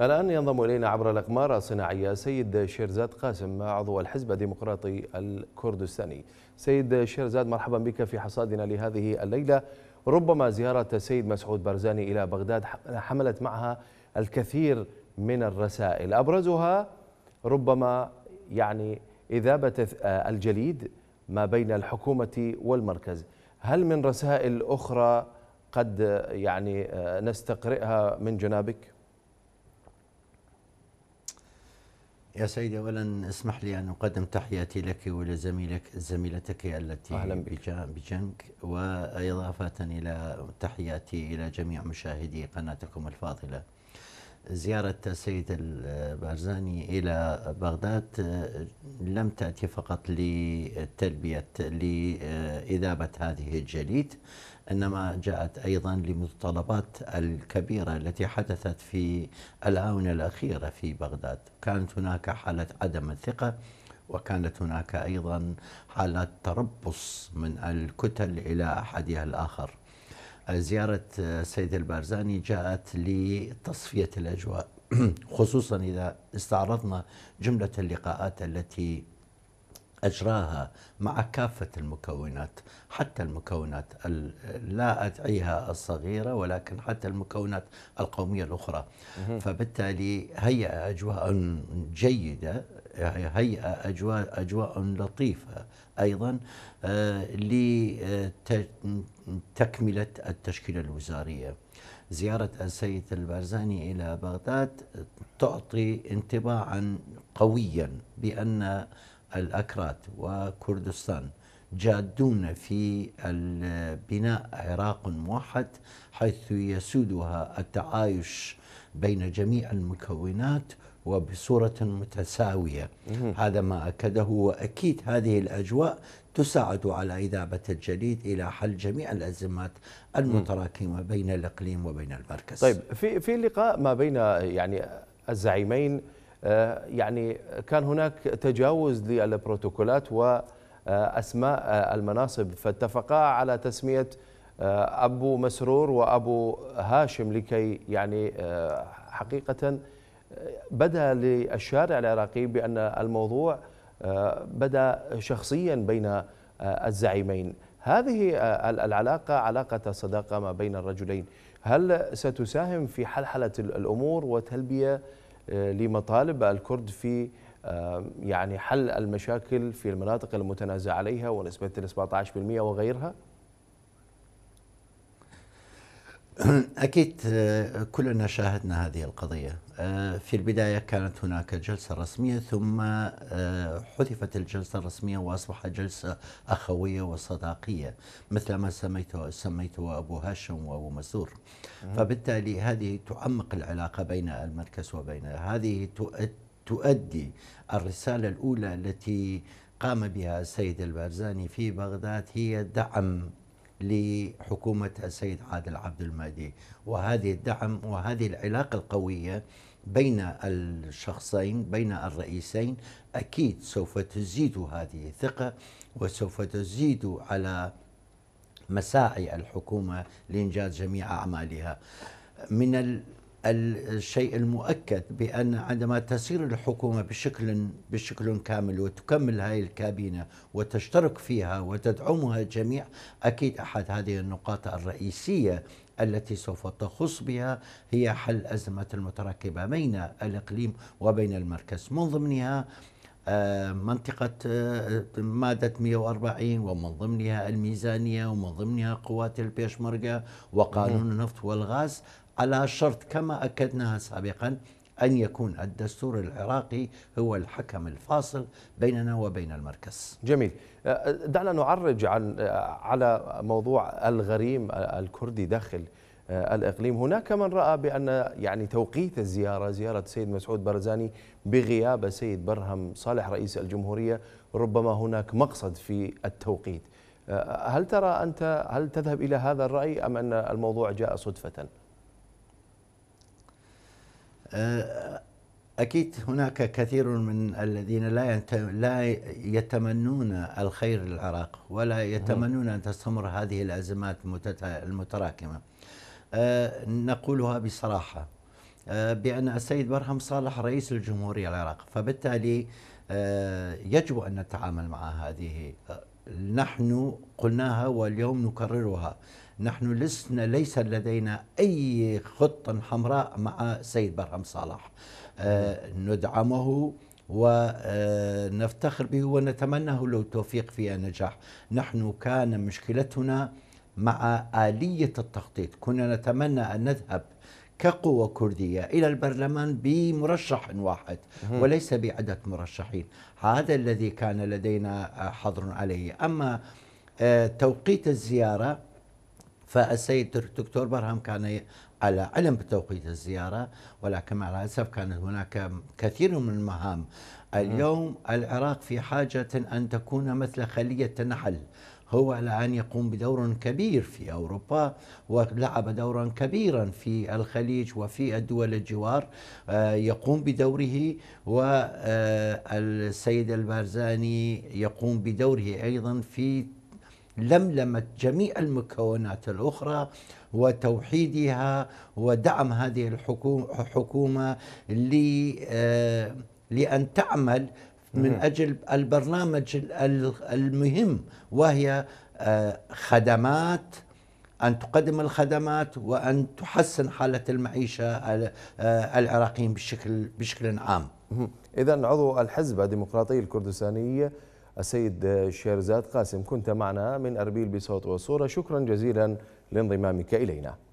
الآن ينضم إلينا عبر الأقمار الصناعية سيد شيرزاد قاسم عضو الحزب الديمقراطي الكردستاني سيد شيرزاد مرحبا بك في حصادنا لهذه الليلة ربما زيارة السيد مسعود برزاني إلى بغداد حملت معها الكثير من الرسائل أبرزها ربما يعني إذابة الجليد ما بين الحكومة والمركز هل من رسائل أخرى قد يعني آه، نستقرئها من جنابك؟ يا سيدي اولا اسمح لي ان اقدم تحياتي لك ولزميلك زميلتك التي اهلا بك بجنك واضافه الى تحياتي الى جميع مشاهدي قناتكم الفاضله. زيارة السيد البارزاني إلى بغداد آه، لم تأتي فقط لتلبية لإذابة هذه الجليد إنما جاءت أيضا لمتطلبات الكبيرة التي حدثت في الآونة الأخيرة في بغداد كانت هناك حالة عدم الثقة وكانت هناك أيضا حالات تربص من الكتل إلى أحدها الآخر زيارة السيد البارزاني جاءت لتصفية الأجواء خصوصا إذا استعرضنا جملة اللقاءات التي أجراها مع كافة المكونات حتى المكونات لا أدعيها الصغيرة ولكن حتى المكونات القومية الأخرى فبالتالي هيئة أجواء جيدة هيئة أجواء, أجواء لطيفة أيضا آه، لتكملة التشكيلة الوزارية زيارة السيد البرزاني إلى بغداد تعطي انطباعا قويا بأن الأكراد وكردستان جادون في بناء عراق موحد حيث يسودها التعايش بين جميع المكونات وبصورة متساوية هذا ما أكده وأكيد هذه الأجواء تساعد على إذابة الجليد إلى حل جميع الأزمات المتراكمة بين الإقليم وبين المركز طيب في في لقاء ما بين يعني الزعيمين آه، يعني كان هناك تجاوز للبروتوكولات وأسماء المناصب فاتفقا على تسمية آه، أبو مسرور وأبو هاشم لكي يعني آه، حقيقة بدا للشارع العراقي بأن الموضوع بدا شخصيا بين الزعيمين هذه العلاقة علاقة الصداقة ما بين الرجلين هل ستساهم في حلحلة الأمور وتلبية لمطالب الكرد في آه، يعني حل المشاكل في المناطق المتنازع عليها ونسبة ال 17% وغيرها؟ أكيد آه، كلنا شاهدنا هذه القضية آه، في البداية كانت هناك جلسة رسمية ثم آه، حذفت الجلسة الرسمية وأصبحت جلسة أخوية وصداقية مثل ما سميته, سميته أبو هاشم وأبو مسور فبالتالي هذه تعمق العلاقة بين المركز وبين هذه تؤدي الرسالة الأولى التي قام بها السيد البرزاني في بغداد هي دعم لحكومة السيد عادل عبد المهدي وهذه الدعم وهذه العلاقة القوية بين الشخصين بين الرئيسين أكيد سوف تزيد هذه الثقة وسوف تزيد على مساعي الحكومة لإنجاز جميع أعمالها من الشيء المؤكد بان عندما تسير الحكومه بشكل بشكل كامل وتكمل هذه الكابينه وتشترك فيها وتدعمها الجميع اكيد احد هذه النقاط الرئيسيه التي سوف تخص بها هي حل ازمه المتراكبه بين الاقليم وبين المركز من ضمنها آه، منطقة آه، مادة 140 ومن ضمنها الميزانية ومن ضمنها قوات البيشمركة وقانون النفط والغاز على شرط كما أكدناها سابقا أن يكون الدستور العراقي هو الحكم الفاصل بيننا وبين المركز جميل آه، دعنا نعرج عن على موضوع الغريم الكردي داخل آه، الإقليم هناك من رأى بأن يعني توقيت الزيارة زيارة سيد مسعود برزاني بغياب السيد برهم صالح رئيس الجمهورية ربما هناك مقصد في التوقيت آه، هل ترى أنت هل تذهب إلى هذا الرأي أم أن الموضوع جاء صدفة؟ آه، أكيد هناك كثير من الذين لا لا يتمنون الخير للعراق ولا يتمنون أن تستمر هذه الأزمات المتراكمة آه، نقولها بصراحة آه، بأن السيد برهم صالح رئيس الجمهورية العراق فبالتالي آه، يجب أن نتعامل مع هذه نحن قلناها واليوم نكررها نحن لسنا ليس لدينا أي خطة حمراء مع سيد برهم صالح ندعمه ونفتخر به ونتمناه له التوفيق في النجاح نحن كان مشكلتنا مع آلية التخطيط كنا نتمنى أن نذهب كقوة كردية إلى البرلمان بمرشح واحد وليس بعدة مرشحين هذا الذي كان لدينا حظر عليه أما آه، توقيت الزيارة فالسيد الدكتور برهم كان على علم بتوقيت الزيارة ولكن مع الأسف كانت هناك كثير من المهام اليوم العراق في حاجة أن تكون مثل خلية النحل هو الآن يقوم بدور كبير في أوروبا ولعب دورا كبيرا في الخليج وفي الدول الجوار آه، يقوم بدوره والسيد البارزاني يقوم بدوره أيضا في لملمة جميع المكونات الأخرى وتوحيدها ودعم هذه الحكومة لحكومة آه، لأن تعمل من أجل البرنامج المهم وهي آه، خدمات أن تقدم الخدمات وأن تحسن حالة المعيشة آه، العراقيين بشكل بشكل عام. إذا عضو الحزب الديمقراطي الكردستاني السيد شيرزاد قاسم كنت معنا من أربيل بصوت وصورة شكرا جزيلا لانضمامك إلينا.